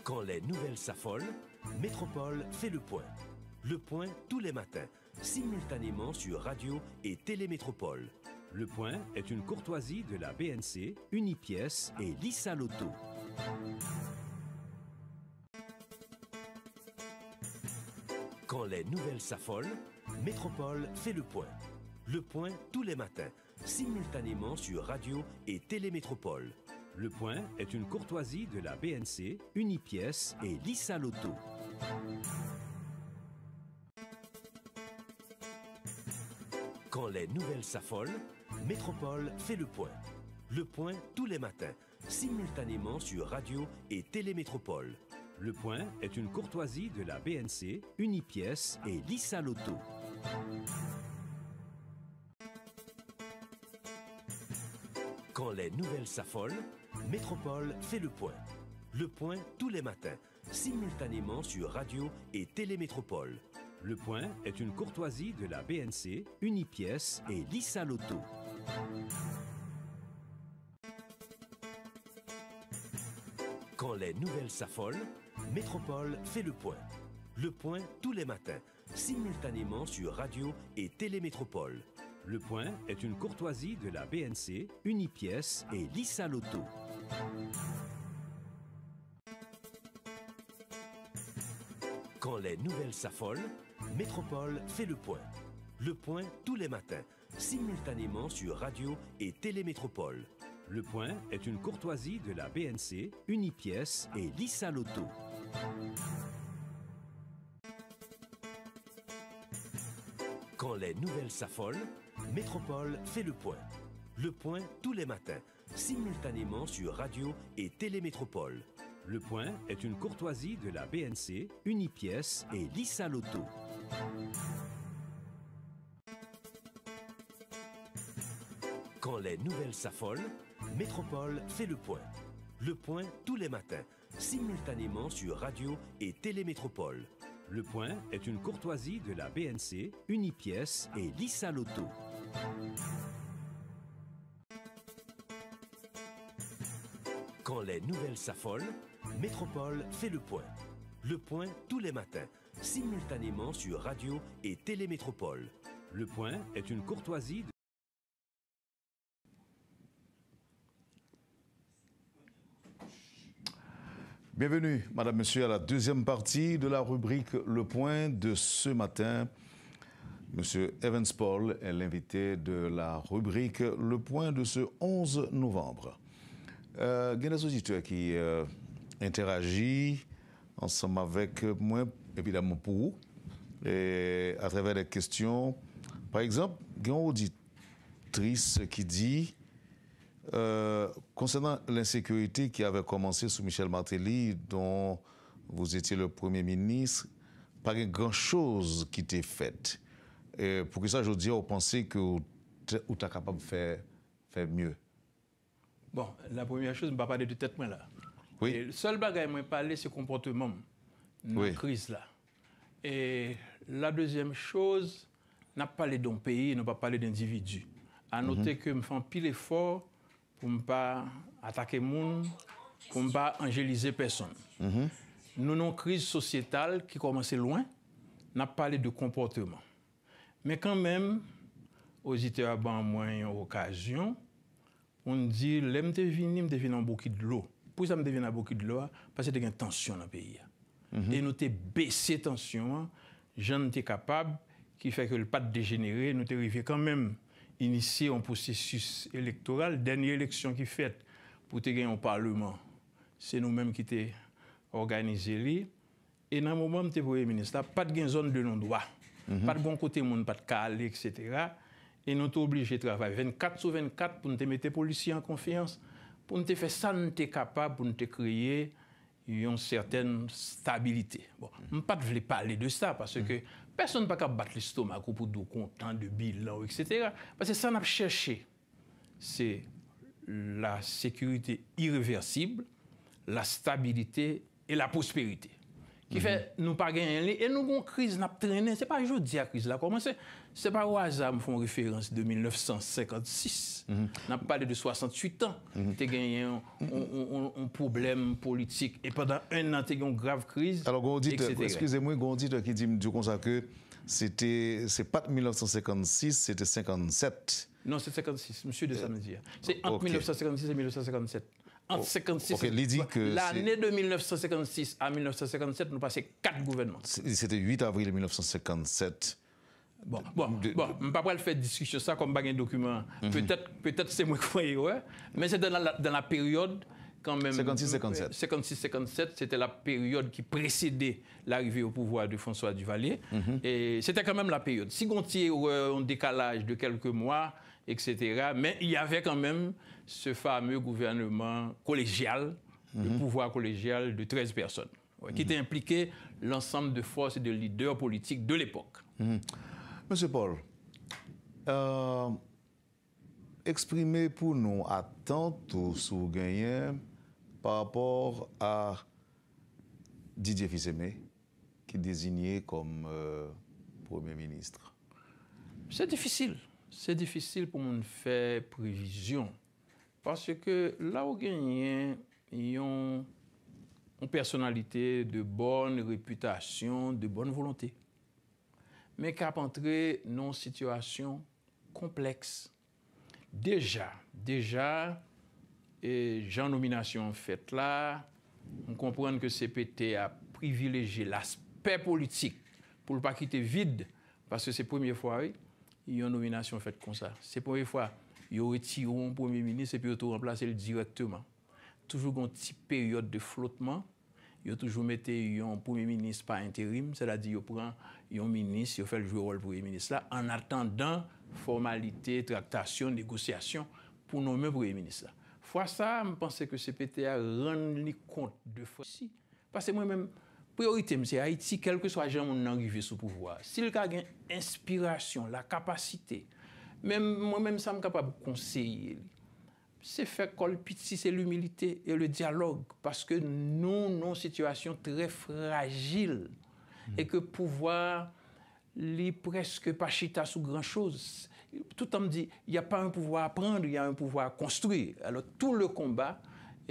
Quand les nouvelles s'affolent, Métropole fait le point. Le point tous les matins, simultanément sur radio et télémétropole. Le Point est une courtoisie de la BNC, Unipièce et Lisa Lotto. Quand les nouvelles s'affolent, Métropole fait le point. Le point tous les matins, simultanément sur radio et télémétropole. Le point est une courtoisie de la BNC, Unipièce et Lisa Lotto. Quand les nouvelles s'affolent, Métropole fait le point. Le point tous les matins, simultanément sur radio et télémétropole. Le point est une courtoisie de la BNC, Unipièce et Lisa Lotto. Quand les nouvelles s'affolent, Métropole fait le point. Le point tous les matins, simultanément sur radio et télémétropole. Le point est une courtoisie de la BNC, Unipièce et Lisa Lotto. Quand les nouvelles s'affolent, Métropole fait le point. Le point tous les matins, simultanément sur radio et télémétropole. Le point est une courtoisie de la BNC, Unipièce et Lisa Lotto. Quand les nouvelles s'affolent, Métropole fait le point. Le point tous les matins, simultanément sur radio et télémétropole. Le Point est une courtoisie de la BNC, Unipièce et Lisa Lotto. Quand les nouvelles s'affolent, Métropole fait le point. Le point tous les matins, simultanément sur radio et télémétropole. Le point est une courtoisie de la BNC, Unipièce et Lisa Lotto. Quand les nouvelles s'affolent, Métropole fait le point. Le point tous les matins, simultanément sur radio et télémétropole. Le point est une courtoisie de la BNC, Unipièce et Lisa Lotto. Quand les nouvelles s'affolent, Métropole fait le point. Le point tous les matins, simultanément sur radio et télémétropole. Le point est une courtoisie de Bienvenue, Madame, Monsieur, à la deuxième partie de la rubrique Le Point de ce matin. Monsieur Evans Paul est l'invité de la rubrique Le Point de ce 11 novembre. Euh, il y des auditeurs qui euh, interagissent ensemble avec moi, évidemment pour vous, et à travers des questions. Par exemple, il y a une auditrice qui dit euh, concernant l'insécurité qui avait commencé sous Michel Martelly, dont vous étiez le Premier ministre, pas grand-chose qui était faite. Pour que ça, je vous dis, vous pensez que vous êtes capable de faire, faire mieux Bon, la première chose, je ne vais pas parler de tête, moi, là. Oui. le seul bagage, moi, parler, c'est comportement dans la crise, là. Et la deuxième chose, n'a pas parler d'un pays, vais pas parler d'individus À mhm. noter que je fais un pile effort pour ne pas attaquer monde, pour ne pas angéliser personne. Mhm. Nous avons une crise sociétale qui commençait loin, n'a parlé de comportement. Mais quand même, états-Unis, à ban moyen occasion, on dit, l'aime de venir, me devine en beaucoup de l'eau. Pour ça, me devine en beaucoup de l'eau, parce que y a une tension dans le pays. Mhm. Et nous avons baissé la tension, hein. j'en étais capable, qui fait que le pas dégénérer, nous sommes quand même initier un processus électoral. Dernière élection qui faite pour te gagner au Parlement, c'est nous-mêmes qui te organisé. Et dans le moment où tu Premier ministre, pas de zone de non-droit, mhm. pas de bon côté, monde, pas de calé, etc. Et nous sommes obligés de travailler 24 sur 24 pour nous mettre les policiers en confiance, pour nous faire ça, nous sommes capables, pour nous créer une certaine stabilité. Bon, je ne voulais pas parler de ça parce mm. que personne ne pas capable battre l'estomac pour de content, de bilan, etc. Parce que ça, on a cherché, c'est la sécurité irréversible, la stabilité et la prospérité qui mhm. fait nous pas gagner et nous avons une crise n'a traîné c'est pas aujourd'hui la crise là commencé c'est pas au hasard me font référence de 1956 n'a mhm. parlé de 68 ans tu mhm. gagné un, problème politique et pendant un an tu une grave crise alors excusez-moi dit qui dit du ça que c'était c'est pas 1956 c'était 57 non, c'est 56, monsieur de euh, Samedi. C'est entre 1956 et 1957 en oh, L'année de 1956 à 1957, nous passions quatre gouvernements. C'était 8 avril 1957. Bon, bon, bon, je ne vais pas faire discussion ça comme un document. Mhm. Peut-être peut c'est moi qui ouais. mais c'est dans la, période quand même. 56-57. 56-57, c'était la période qui précédait l'arrivée au pouvoir de François Duvalier. Mhm. Et c'était quand même la période. Si on tire euh, un décalage de quelques mois, etc. Mais il y avait quand même ce fameux gouvernement collégial, le mhm. pouvoir collégial de 13 personnes, qui mhm. était impliqué l'ensemble de forces et de leaders politiques de l'époque. Mhm. Monsieur Paul, euh, exprimez pour nous attente ou par rapport à Didier fils qui est désigné comme euh, Premier ministre C'est difficile c'est difficile pour prévision, prévision que que que où où ils ont une personnalité de bonne réputation, de bonne volonté. Mais mais qu'à une non situation Déjà, déjà, déjà, j'ai nomination nomination là, là, on que que CPT a privilégié l'aspect politique pour ne pas quitter vide, parce c'est la première fois, oui, yon nominasyon fèt kon sa. Se pou yon fwa, yon retiroun pou yon minis epi yon tou remplase l direktyman. Toujou kon ti peryot de flotman, yon toujou mette yon pou yon minis pa interim, sè la di yon pran yon minis, yon fèl jou rol pou yon minis la an attendan formalite, traktasyon, negosyasyon pou nou men pou yon minis la. Fwa sa, mpense ke CPTA ren li kont de fwa si. Pase mwen men Priorite mse, Haiti, kelke swa jan moun nangive sou pouvoi. Sil ka gen inspirasyon, la kapasite, mwen mèm sa m kapab konseye li. Se fe kolpiti se l'humilite e le dialog, paske nou nou situasyon tre fragil e ke pouvoi li preske pa chita sou gran chouz. Tout an m di, y a pa un pouvoi a prende, y a un pouvoi a konstruye. Alors, tou le komba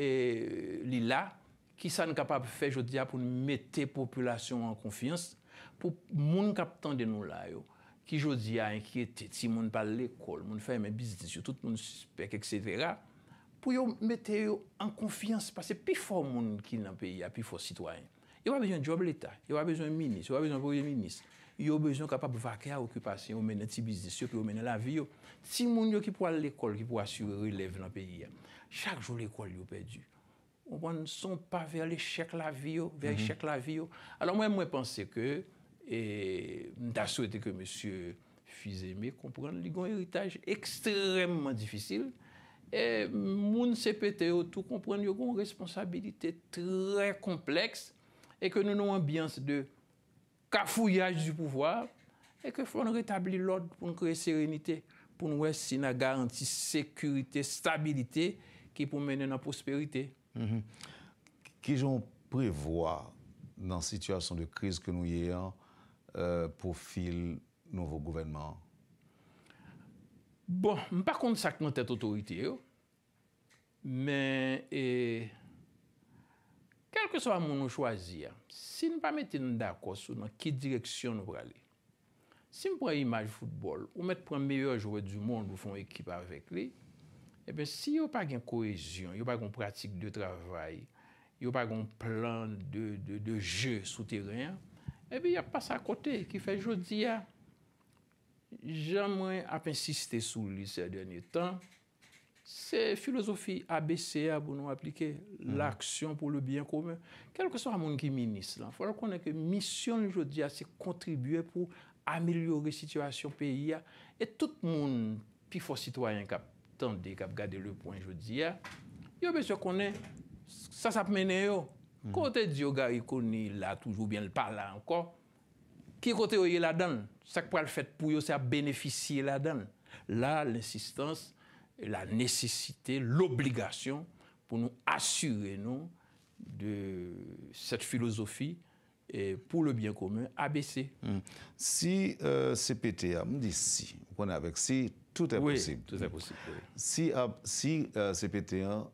euh, li la, Ki sa nou kapap fè jò diya pou nou mette populasyon an konfiyans, pou moun kap tan den nou la yo, ki jò diya an kietè, ti moun pal l'ekol, moun fè men bizis yo, tout moun spek, etc., pou yo mette yo an konfiyans, pasè pi fò moun ki nan peyi ya, pi fò sitwayen. Yo wè bezon job l'Etat, yo wè bezon minis, yo wè bezon pou yon minis, yo wè bezon kapap vake a okupasyon, yo mènen ti bizis yo, yo mènen la vi yo. Ti moun yo ki pou al l'ekol, ki pou asyur relèv nan peyi ya, chak jò l'ekol yo pedi yo. ou an son pa ver l'échec la vie yo, oh, ver mhm. l'échec la vie yo. Oh. Alors mwen mwen pense ke, et mwen da souete ke M. Fizeme komprende li gwen eritage ekstremman difisil, et mwen sepete yo oh, tou komprende yo gwen responsabilite tre kompleks, et ke nou nou ambiance de kafouyaj du pouvoar, et ke fwen retabli l'od pou nou kre serenite, pou nou wè sin a garanti sekurite, stabilite, ki pou mènen nan prosperite. Mhm. Ki joun prevoa nan sityasyon de kriz ke nou ye yon Po fil nouvo gouvenman Bon, m pa kont sak nan tet otorite yo Men, e Kelke swa moun nou chwazi Si nou pa mette nan dakos ou nan ki direksyon nou prale Si m pran imaj foutbol Ou mette pran meyo jouwe du moun nou fon ekip avèk li Ebe, eh si yo pa gen koezyon, yo pa gen pratik de travay, yo pa gen plan de je soute riyan, ebe, eh ya pa sa kote ki fè jodi ya, jan mwen ap insistè sou li sè denye tan, se filosofi ABCA pou nou aplike mm. l'aksyon pou le byen koumen, kelke sò a moun ki minis lan, fòlè konen ke misyon jodi ya se kontribuè pou amelyore situasyon peyi ya, e tout moun pi fò sitwayen kap, tande a gardé le point il y ah, yo monsieur qu'on ça ça menen yo. Mm. Kote di il connaît là la toujours bien le parler encore, qui côté yo ye la dan, Ça quoi fait pour yo ça a la dedans Là, l'insistance, la nécessité, l'obligation pour nous assurer nous, de cette philosophie Et pour le bien commun, ABC. Mm. Si euh, CPTA, on dit si, on est avec si, tout est possible. Tout est possible. Si, ah, si euh, CPT1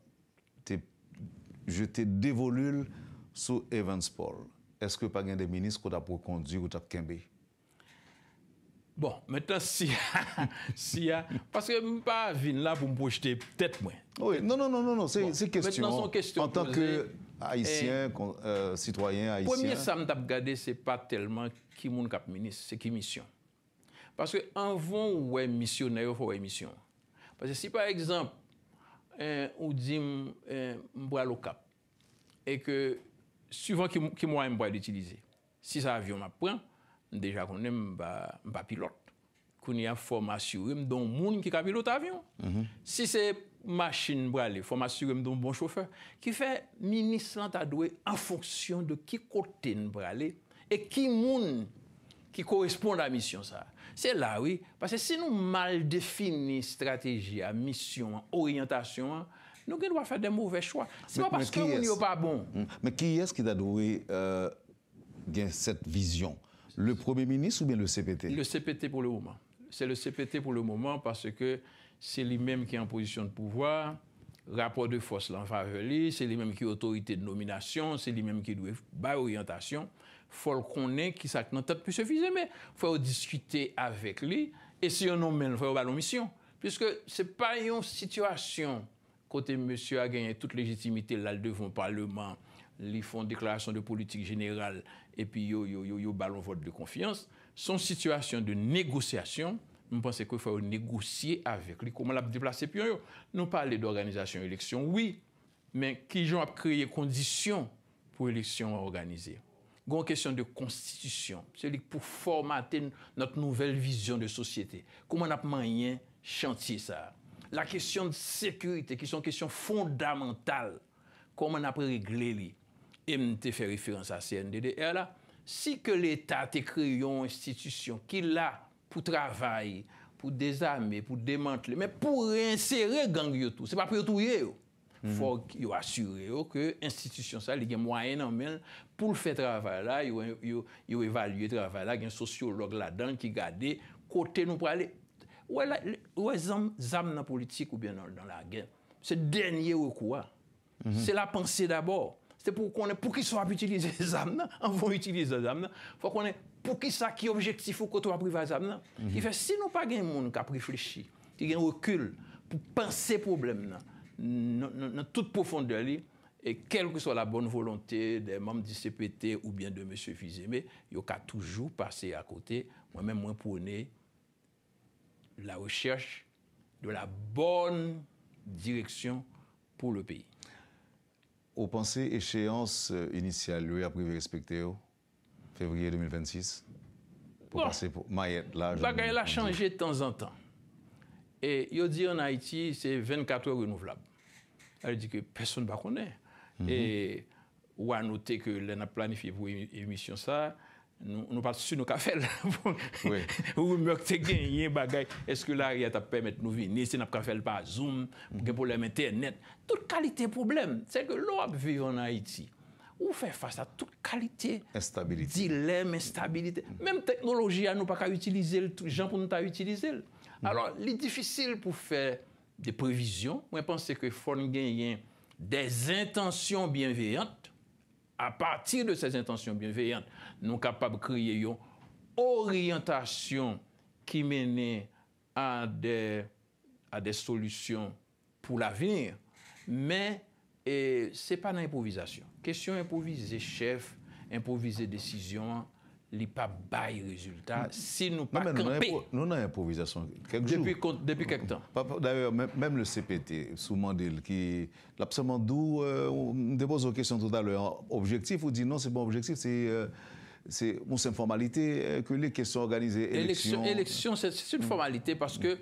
je te dévolu sous Evans Paul, est-ce que pas des ministres qui a pour conduire ou t'as qu'embé? Bon, maintenant, si, si, parce que je ne suis pas venu là pour me projeter peut-être moins. Oui, non, non, non, non, c'est question, En tant que eh, haïtien, euh, citoyen haïtien. Premier, ça, me regardé, ce n'est pas tellement qui est ministre, c'est qui mission. Paske anvon wè misyonèyo fò wè misyon. Paske si par ekzamp, eh, ou di mbra eh, lo kap, e ke suvan ki mwa mbra l'utilize. Si sa avyon ap pran, deja konen mba pilot. Kounen fò masyurèm don moun ki ka pilot avyon. Mhm. Si se masyurèm don bon chofer, ki fè minis lantadwe an fonksyon de ki kote nbrale e ki moun qui correspondent à la mission. C'est là, oui. Parce que si nous mal définis stratégie, à mission, orientation, nous devons faire des mauvais choix. Ce n'est pas parce que nous n'est pas bon. Hmm. Mais qui est-ce qui a donné euh, cette vision Le Premier ministre ou bien le CPT Le CPT pour le moment. C'est le CPT pour le moment parce que c'est lui-même qui est en position de pouvoir rapport de force en faveur c'est lui-même qui est autorité de nomination, c'est lui-même qui doit faire bah, orientation faut le connaître qui ça dans tête monsieur Fizé mais faut discuter avec lui et si on nomme il faut ballon mission puisque c'est pas une situation côté monsieur a gagné toute légitimité là devant le parlement ils font déclaration de politique générale et puis yo yo yo, yo ballon vote de confiance son situation de négociation je pense qu'il faut négocier avec lui comment la déplacer puis nous parler d'organisation élection oui mais qui ont créé conditions pour élection organisée Gon kèsyon de konstitisyon, se li pou formaten not nouvel vizyon de sosyete. Kouman ap mayen chantye sa. La kèsyon de sekurite, kèsyon fondamental, kouman ap regle li. E m te fe referans a CNDD. E la, si ke l'Etat te kreyon institisyon ki la pou travay, pou dezame, pou demantle, men pou reinsere gang yotou, se pa pou yotou ye yo. Mhm. Fwa yo asyure yo ke institisyon sa li gen mwayen anmen pou l fè travay la, yo evalye travay la, gen sociolog la dan ki gade, kote nou prale. Ou e zam nan politik ou bien nan la gen? Se denye ou kwa? Se la panse d'abor. Se pou ki sa ap utilize zam nan, anvo utilize zam nan. Fwa konen pou ki sa ki objektif ou koto apriva zam nan. Si nou pa gen moun ka priflechi, ki gen wakul pou panse problem nan, dans toute profondeur, et quelle que soit la bonne volonté des membres du CPT ou bien de M. Fizeme, il y a toujours passé à côté. Moi-même, moi, pour la recherche de la bonne direction pour le pays. Vous pensez échéance euh, initiale, lui, après respecter oh, février 2026 pour passer pour Mayette, là, Bagaille a changé de temps en temps. Et il dit en Haïti, c'est 24 heures renouvelables. Elle dit que personne ne connaît. Mhm. Et on a noté que l'on a planifié pour émission ça, nous ne pas sur nos cafés. Oui. Ou mieux que gagné bagay. Est-ce que là, il y a nous venir, si nous café pas Zoom, pour problème mhm. Internet. Toute qualité problème. C'est que l'on vit en Haïti. on fait face à toute qualité. Instabilité. Dilemme, instabilité. Même technologie, à nous pas utilisé utiliser, les gens pour nous utiliser. Mhm. Alors, il est difficile pour faire de previzyon. Mwen pense ke Fongen yen des intansyon bienveyante, a patir de ses intansyon bienveyante, nou kapab kriye yon oryantasyon ki mene a de solusyon pou la venir. Men, se pa nan improvizasyon. Kesyon improvize chef, improvize desizyon, les pas de résultat si nous pas Nous avons improvisation depuis, Depuis temps. D'ailleurs, même, le CPT, sous Mandel, qui l'absolument d'où, euh, on dépose aux questions tout à l'heure, objectif vous dit non, c'est pas objectif, c'est... Euh, c'est une formalité euh, que les questions organisées. Élection, élection c'est une mm. formalité parce que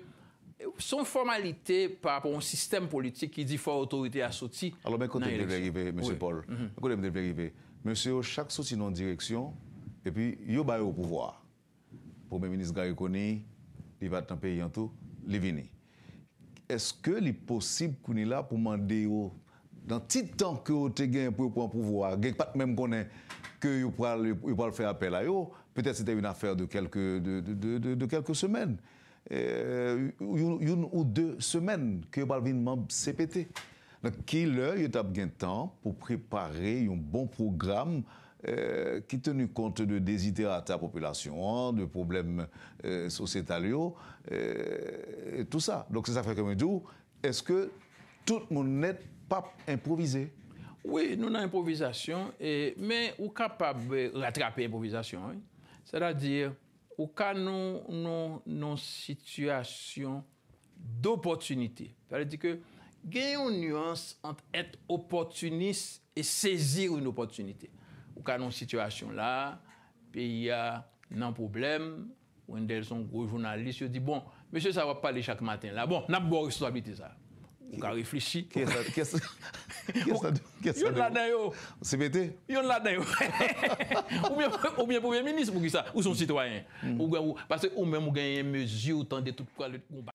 son formalité par rapport au système politique qui dit faut autorité à sortir. Alors, mais quand vous M. Paul, quand vous arriver, monsieur, chaque soutien en direction, Epi, yo ba yo pouvwa. Poumè menis gwa yo koni, li va tanpe yanto, li vini. Eske li posib koni la pou mande yo, dan titan ke yo te gen pou yo pouvwa, gen pat men konen, ke yo pal fè apel a yo, petè se te yon afer de kelke semen. Yon ou de semen ke yo pal vinman CPT. Dan ki lè yo tap gen tan pou prepare yon bon program Euh, qui tenu compte de désidérata population, hein, de problèmes euh, euh tout ça. Donc c'est ça fait comme tout. Est-ce que tout le monde n'est pas improvisé? Oui, nous avons improvisation, et, mais nous sommes capable de rattraper l'improvisation. C'est-à-dire, nous, avons une situation d'opportunité. C'est-à-dire que il y a une nuance entre être opportuniste et saisir une opportunité. Ou ka nou situasyon la, peyi ya nan problem, ou en del son grou jounalist, yo di bon, mèche sa wap pale chak maten la, bon, nap bò ristwabite sa. Ou ka reflechi. Kè sa de ou? Kè sa de ou? Cpt? Yon la de ou. Ou mè pou mè mè nis pou ki sa, ou son sitwayen. Pase hmm. ou mè mou genye mè zi ou tan de tout kwa le koumba.